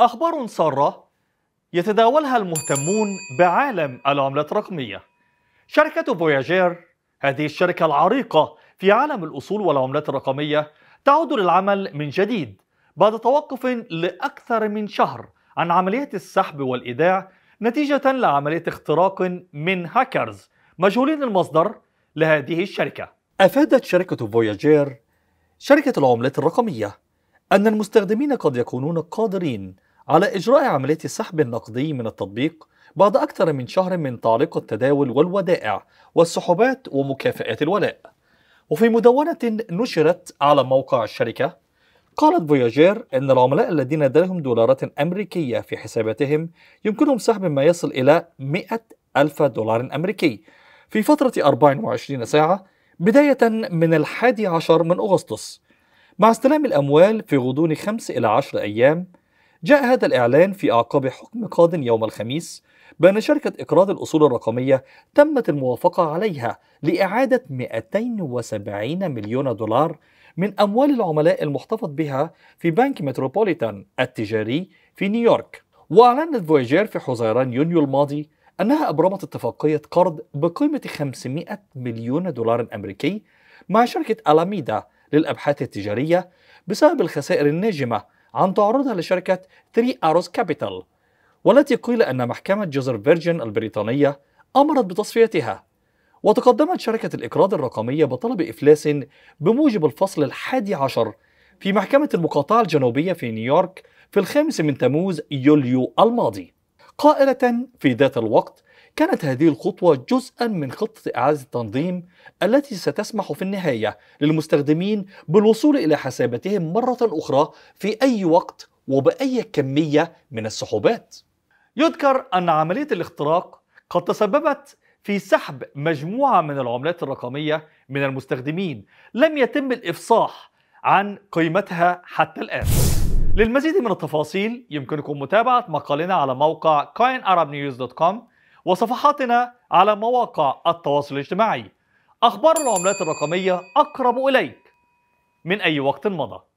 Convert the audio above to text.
أخبار سارة يتداولها المهتمون بعالم العملات الرقمية شركة فوياجير هذه الشركة العريقة في عالم الأصول والعملات الرقمية تعود للعمل من جديد بعد توقف لأكثر من شهر عن عملية السحب والإيداع نتيجة لعملية اختراق من هاكرز مجهولين المصدر لهذه الشركة أفادت شركة فوياجير شركة العملات الرقمية أن المستخدمين قد يكونون قادرين على إجراء عملية السحب النقدي من التطبيق بعد أكثر من شهر من تعليق التداول والودائع والسحوبات ومكافآت الولاء وفي مدونة نشرت على موقع الشركة قالت فوياجير أن العملاء الذين لديهم دولارات أمريكية في حساباتهم يمكنهم سحب ما يصل إلى 100 ألف دولار أمريكي في فترة 24 ساعة بداية من الحادي عشر من أغسطس مع استلام الأموال في غضون 5 إلى 10 أيام جاء هذا الإعلان في أعقاب حكم قاض يوم الخميس بأن شركة إقراض الأصول الرقمية تمت الموافقة عليها لإعادة 270 مليون دولار من أموال العملاء المحتفظ بها في بنك متروبوليتان التجاري في نيويورك وأعلنت فويجير في حزيران يونيو الماضي أنها أبرمت اتفاقية قرض بقيمة 500 مليون دولار أمريكي مع شركة ألاميدا للأبحاث التجارية بسبب الخسائر الناجمة عن تعرضها لشركة 3 أروز كابيتال والتي قيل أن محكمة جزر فيرجن البريطانية أمرت بتصفيتها وتقدمت شركة الإقراض الرقمية بطلب إفلاس بموجب الفصل الحادي عشر في محكمة المقاطعة الجنوبية في نيويورك في الخامس من تموز يوليو الماضي قائلة في ذات الوقت كانت هذه الخطوة جزءا من خطة إعادة التنظيم التي ستسمح في النهاية للمستخدمين بالوصول إلى حساباتهم مرة أخرى في أي وقت وبأي كمية من السحوبات. يذكر أن عملية الاختراق قد تسببت في سحب مجموعة من العملات الرقمية من المستخدمين لم يتم الإفصاح عن قيمتها حتى الآن. للمزيد من التفاصيل يمكنكم متابعة مقالنا على موقع coinarabnews.com وصفحاتنا على مواقع التواصل الاجتماعي أخبار العملات الرقمية أقرب إليك من أي وقت مضى